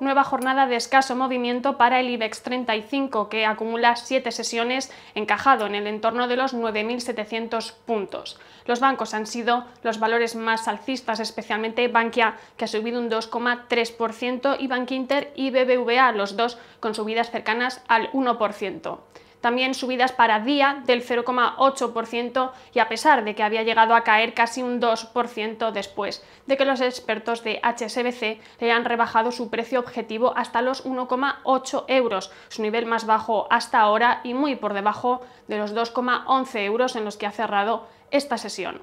nueva jornada de escaso movimiento para el IBEX 35, que acumula siete sesiones encajado en el entorno de los 9.700 puntos. Los bancos han sido los valores más alcistas, especialmente Bankia, que ha subido un 2,3%, y Bank Inter y BBVA, los dos con subidas cercanas al 1% también subidas para día del 0,8% y a pesar de que había llegado a caer casi un 2% después de que los expertos de HSBC le hayan rebajado su precio objetivo hasta los 1,8 euros, su nivel más bajo hasta ahora y muy por debajo de los 2,11 euros en los que ha cerrado esta sesión.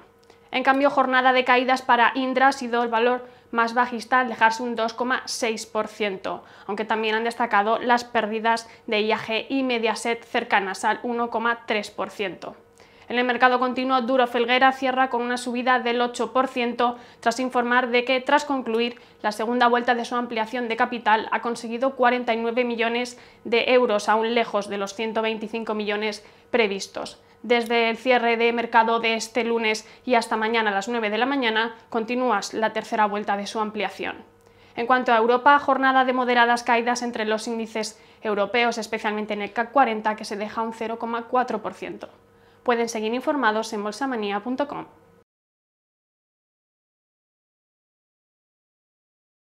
En cambio, jornada de caídas para Indra ha sido el valor más bajista al dejarse un 2,6%, aunque también han destacado las pérdidas de IAG y Mediaset cercanas al 1,3%. En el mercado continuo, Duro Felguera cierra con una subida del 8% tras informar de que, tras concluir la segunda vuelta de su ampliación de capital, ha conseguido 49 millones de euros, aún lejos de los 125 millones previstos. Desde el cierre de mercado de este lunes y hasta mañana a las 9 de la mañana continúa la tercera vuelta de su ampliación. En cuanto a Europa, jornada de moderadas caídas entre los índices europeos, especialmente en el CAC 40, que se deja un 0,4%. Pueden seguir informados en bolsamanía.com.